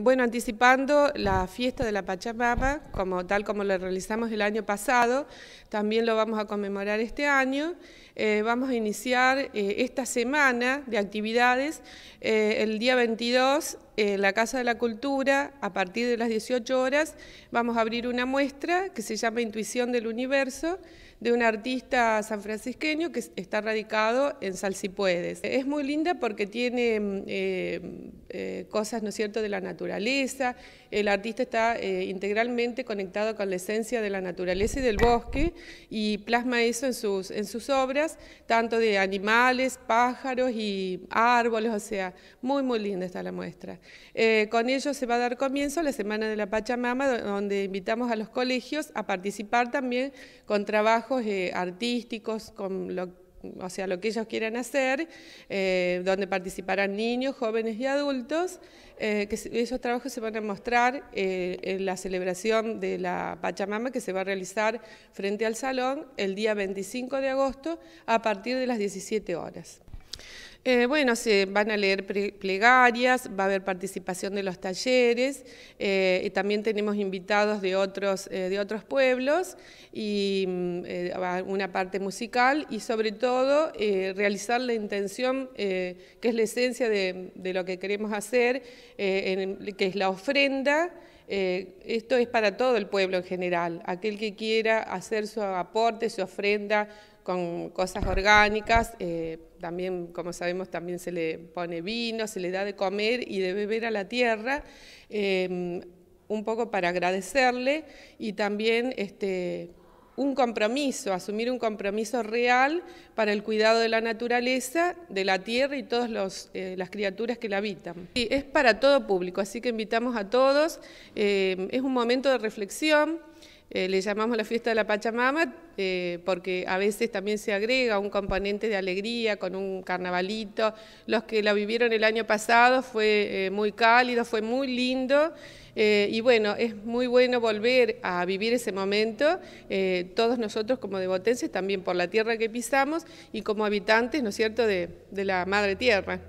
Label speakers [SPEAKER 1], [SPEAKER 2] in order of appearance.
[SPEAKER 1] Bueno, anticipando la fiesta de la Pachamama, como, tal como la realizamos el año pasado, también lo vamos a conmemorar este año. Eh, vamos a iniciar eh, esta semana de actividades. Eh, el día 22 en eh, la Casa de la Cultura, a partir de las 18 horas, vamos a abrir una muestra que se llama Intuición del Universo, de un artista sanfrancisqueño que está radicado en Salsipuedes. Es muy linda porque tiene mm, eh, eh, cosas, ¿no es cierto?, de la naturaleza, el artista está integralmente conectado con la esencia de la naturaleza y del bosque y plasma eso en sus, en sus obras, tanto de animales, pájaros y árboles, o sea, muy, muy linda está la muestra. Eh, con ello se va a dar comienzo la Semana de la Pachamama, donde invitamos a los colegios a participar también con trabajos eh, artísticos, o sea, lo que ellos quieran hacer, eh, donde participarán niños, jóvenes y adultos, que esos trabajos se van a mostrar en la celebración de la Pachamama que se va a realizar frente al salón el día 25 de agosto a partir de las 17 horas. Eh, bueno, se van a leer plegarias, va a haber participación de los talleres eh, también tenemos invitados de otros, eh, de otros pueblos y mm, una parte musical y sobre todo realizar la intención que es la esencia de, lo que queremos hacer, que es la ofrenda eh, esto es para todo el pueblo en general, aquel que quiera hacer su aporte, su ofrenda con cosas orgánicas, eh, también, como sabemos, también se le pone vino, se le da de comer y de beber a la tierra, eh, un poco para agradecerle y también... Este, un compromiso, asumir un compromiso real para el cuidado de la naturaleza, de la tierra y todas eh, las criaturas que la habitan. Y es para todo público, así que invitamos a todos. Eh, es un momento de reflexión. Eh, le llamamos la fiesta de la Pachamama eh, porque a veces también se agrega un componente de alegría con un carnavalito. Los que la vivieron el año pasado fue eh, muy cálido, fue muy lindo. y bueno, es muy bueno volver a vivir ese momento, todos nosotros como devotenses, también por la tierra que pisamos y como habitantes, ¿no es cierto?, de la madre tierra.